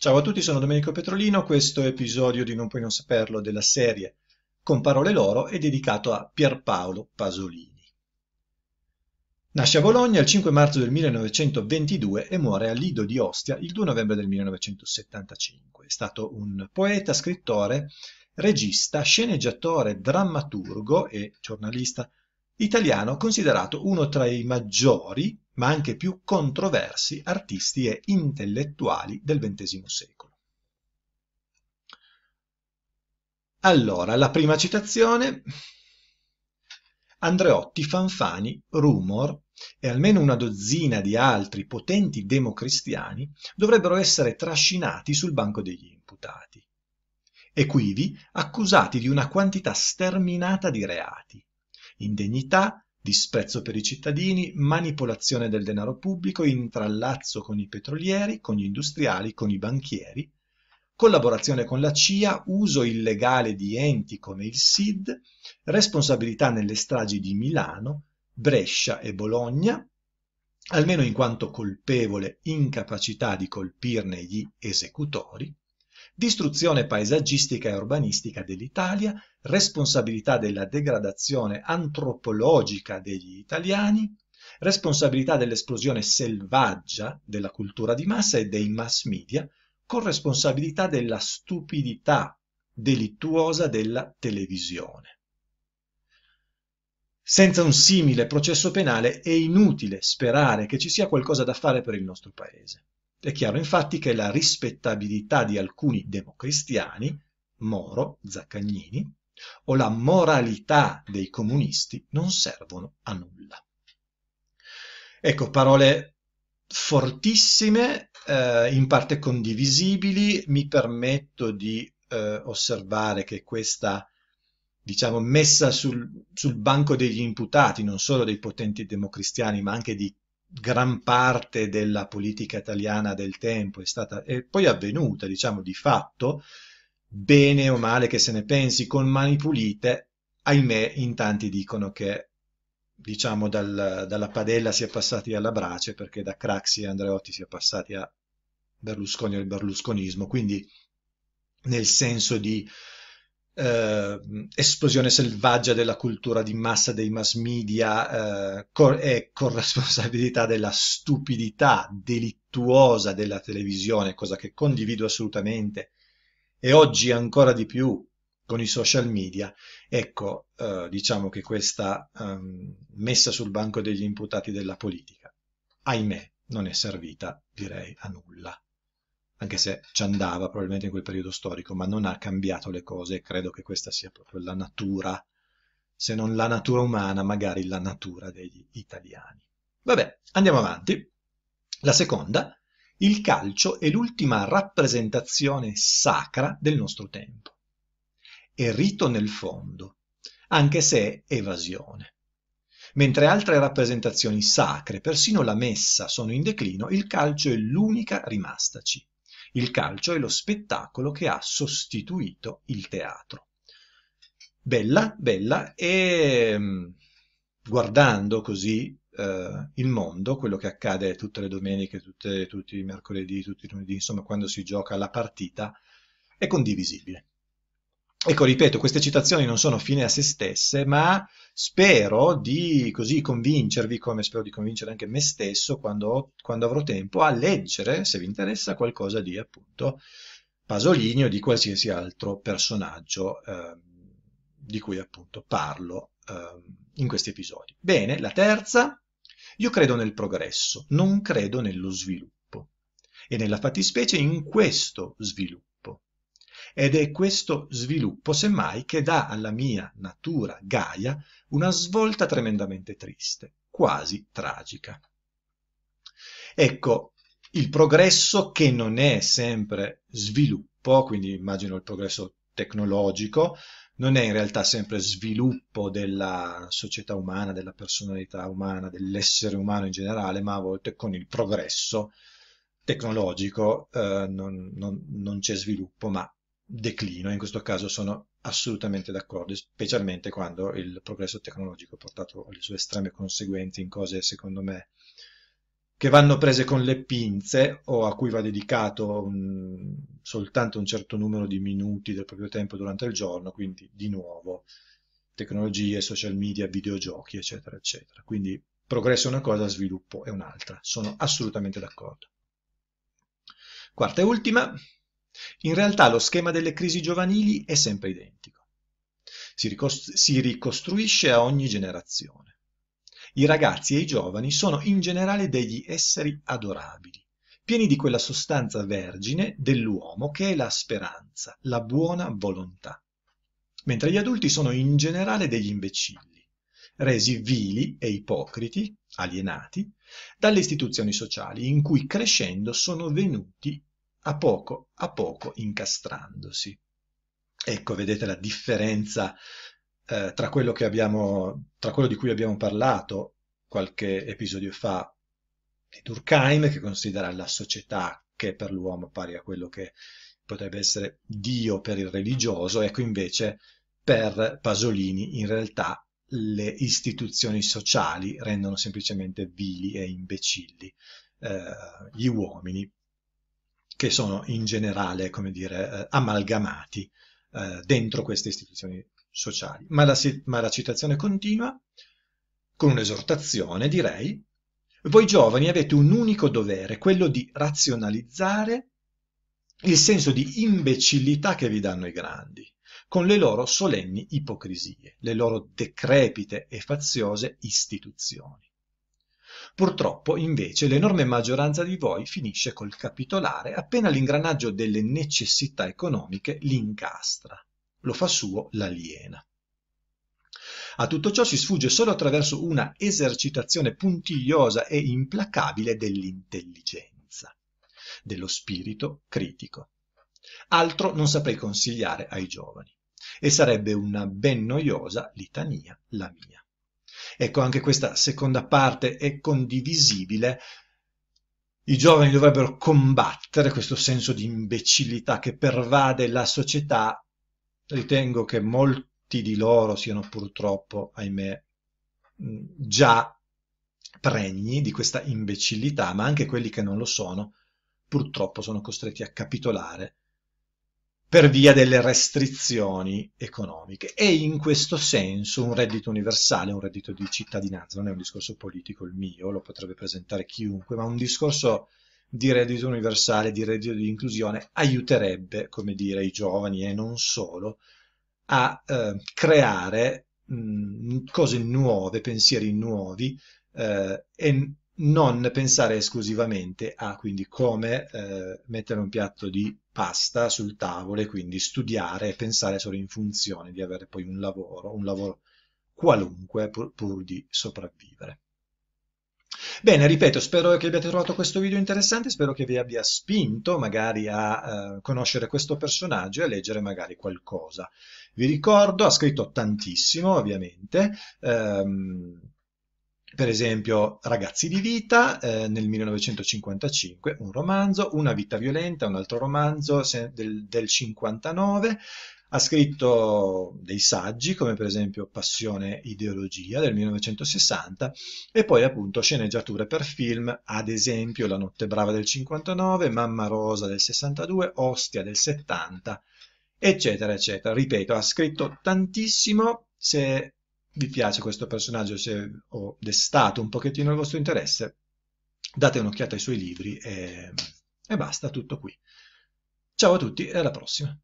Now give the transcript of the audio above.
Ciao a tutti, sono Domenico Petrolino, questo episodio di Non puoi non saperlo della serie Con parole loro è dedicato a Pierpaolo Pasolini. Nasce a Bologna il 5 marzo del 1922 e muore a Lido di Ostia il 2 novembre del 1975. È stato un poeta, scrittore, regista, sceneggiatore, drammaturgo e giornalista italiano, considerato uno tra i maggiori ma anche più controversi artisti e intellettuali del XX secolo. Allora, la prima citazione, Andreotti, Fanfani, Rumor e almeno una dozzina di altri potenti democristiani dovrebbero essere trascinati sul banco degli imputati e quivi accusati di una quantità sterminata di reati, indegnità, disprezzo per i cittadini, manipolazione del denaro pubblico, intrallazzo con i petrolieri, con gli industriali, con i banchieri, collaborazione con la CIA, uso illegale di enti come il SID, responsabilità nelle stragi di Milano, Brescia e Bologna, almeno in quanto colpevole incapacità di colpirne gli esecutori, distruzione paesaggistica e urbanistica dell'Italia, responsabilità della degradazione antropologica degli italiani, responsabilità dell'esplosione selvaggia della cultura di massa e dei mass media, corresponsabilità della stupidità delittuosa della televisione. Senza un simile processo penale è inutile sperare che ci sia qualcosa da fare per il nostro Paese. È chiaro infatti che la rispettabilità di alcuni democristiani, Moro, Zaccagnini, o la moralità dei comunisti non servono a nulla. Ecco, parole fortissime, eh, in parte condivisibili, mi permetto di eh, osservare che questa diciamo, messa sul, sul, banco degli imputati, non solo dei potenti democristiani, ma anche di gran parte della politica italiana del tempo è stata è poi avvenuta, diciamo di fatto, bene o male che se ne pensi, con mani pulite, ahimè in tanti dicono che diciamo dal, dalla padella si è passati alla brace perché da Craxi e Andreotti si è passati a Berlusconi e il berlusconismo, quindi nel senso di eh, esplosione selvaggia della cultura di massa dei mass media eh, cor- e corresponsabilità della stupidità delittuosa della televisione, cosa che condivido assolutamente, e oggi ancora di più con i social media, ecco, eh, diciamo che questa ehm, messa sul banco degli imputati della politica, ahimè, non è servita, direi, a nulla anche se ci andava probabilmente in quel periodo storico, ma non ha cambiato le cose e credo che questa sia proprio la natura, se non la natura umana, magari la natura degli italiani. Vabbè, andiamo avanti. La seconda, il calcio è l'ultima rappresentazione sacra del nostro tempo. È rito nel fondo, anche se è evasione. Mentre altre rappresentazioni sacre, persino la messa, sono in declino, il calcio è l'unica rimastaci. Il calcio è lo spettacolo che ha sostituito il teatro. Bella, bella, e mm, guardando così eh, il mondo, quello che accade tutte le domeniche, tutte, tutti i mercoledì, tutti i lunedì, insomma quando si gioca la partita, è condivisibile. Ecco, ripeto, queste citazioni non sono fine a se stesse, ma spero di così convincervi, come spero di convincere anche me stesso quando, quando avrò tempo, a leggere, se vi interessa, qualcosa di appunto Pasolini o di qualsiasi altro personaggio eh, di cui appunto parlo eh, in questi episodi. Bene, la terza, io credo nel progresso, non credo nello sviluppo e nella fattispecie in questo sviluppo ed è questo sviluppo semmai che dà alla mia natura gaia una svolta tremendamente triste, quasi tragica. Ecco, il progresso che non è sempre sviluppo, quindi immagino il progresso tecnologico, non è in realtà sempre sviluppo della società umana, della personalità umana, dell'essere umano in generale, ma a volte con il progresso tecnologico eh, non, non, non c'è sviluppo, ma declino, in questo caso sono assolutamente d'accordo, specialmente quando il progresso tecnologico ha portato alle sue estreme conseguenze in cose, secondo me, che vanno prese con le pinze o a cui va dedicato un, soltanto un certo numero di minuti del proprio tempo durante il giorno, quindi di nuovo tecnologie, social media, videogiochi, eccetera, eccetera. Quindi progresso è una cosa, sviluppo è un'altra. Sono assolutamente d'accordo. Quarta e ultima, in realtà lo schema delle crisi giovanili è sempre identico. Si, ricostru si ricostruisce a ogni generazione. I ragazzi e i giovani sono in generale degli esseri adorabili, pieni di quella sostanza vergine dell'uomo che è la speranza, la buona volontà. Mentre gli adulti sono in generale degli imbecilli, resi vili e ipocriti, alienati, dalle istituzioni sociali in cui crescendo sono venuti a poco a poco incastrandosi. Ecco, vedete la differenza eh, tra, quello abbiamo, tra quello di cui abbiamo parlato qualche episodio fa di Durkheim, che considera la società che per l'uomo è pari a quello che potrebbe essere Dio per il religioso, ecco invece per Pasolini in realtà le istituzioni sociali rendono semplicemente vili e imbecilli eh, gli uomini che sono in generale, come dire, eh, amalgamati eh, dentro queste istituzioni sociali. Ma la, ma la citazione continua con un'esortazione, direi, voi giovani avete un unico dovere, quello di razionalizzare il senso di imbecillità che vi danno i grandi, con le loro solenni ipocrisie, le loro decrepite e faziose istituzioni. Purtroppo, invece, l'enorme maggioranza di voi finisce col capitolare appena l'ingranaggio delle necessità economiche l'incastra. Lo fa suo l'aliena. A tutto ciò si sfugge solo attraverso una esercitazione puntigliosa e implacabile dell'intelligenza, dello spirito critico. Altro non saprei consigliare ai giovani e sarebbe una ben noiosa litania la mia. Ecco, anche questa seconda parte è condivisibile. I giovani dovrebbero combattere questo senso di imbecillità che pervade la società. Ritengo che molti di loro siano purtroppo, ahimè, già pregni di questa imbecillità, ma anche quelli che non lo sono, purtroppo sono costretti a capitolare per via delle restrizioni economiche. E in questo senso un reddito universale, un reddito di cittadinanza, non è un discorso politico il mio, lo potrebbe presentare chiunque, ma un discorso di reddito universale, di reddito di inclusione, aiuterebbe, come dire, i giovani e non solo, a eh, creare mh, cose nuove, pensieri nuovi eh, e non pensare esclusivamente a quindi come eh, mettere un piatto di pasta sul tavolo e quindi studiare e pensare solo in funzione di avere poi un lavoro, un lavoro qualunque pur, pur di sopravvivere. Bene, ripeto, spero che abbiate trovato questo video interessante, spero che vi abbia spinto magari a eh, conoscere questo personaggio e a leggere magari qualcosa. Vi ricordo, ha scritto tantissimo ovviamente, ehm, per esempio Ragazzi di vita eh, nel 1955, un romanzo, Una vita violenta, un altro romanzo se, del, del 59, ha scritto dei saggi come per esempio Passione ideologia del 1960 e poi appunto sceneggiature per film, ad esempio La notte brava del 59, Mamma rosa del 62, Ostia del 70, eccetera eccetera. Ripeto, ha scritto tantissimo, se vi piace questo personaggio, se ho destato un pochettino il vostro interesse, date un'occhiata ai suoi libri e, e basta, tutto qui. Ciao a tutti e alla prossima.